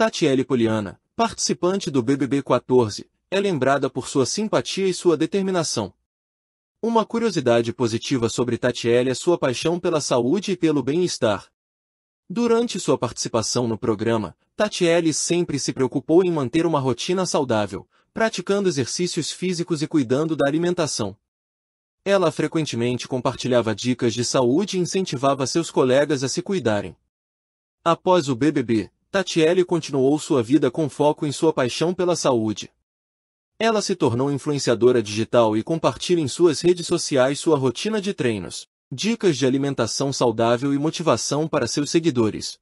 Tatiele Poliana, participante do BBB 14, é lembrada por sua simpatia e sua determinação. Uma curiosidade positiva sobre Tatiele é sua paixão pela saúde e pelo bem-estar. Durante sua participação no programa, Tatiele sempre se preocupou em manter uma rotina saudável, praticando exercícios físicos e cuidando da alimentação. Ela frequentemente compartilhava dicas de saúde e incentivava seus colegas a se cuidarem. Após o BBB, Tatiele continuou sua vida com foco em sua paixão pela saúde. Ela se tornou influenciadora digital e compartilha em suas redes sociais sua rotina de treinos, dicas de alimentação saudável e motivação para seus seguidores.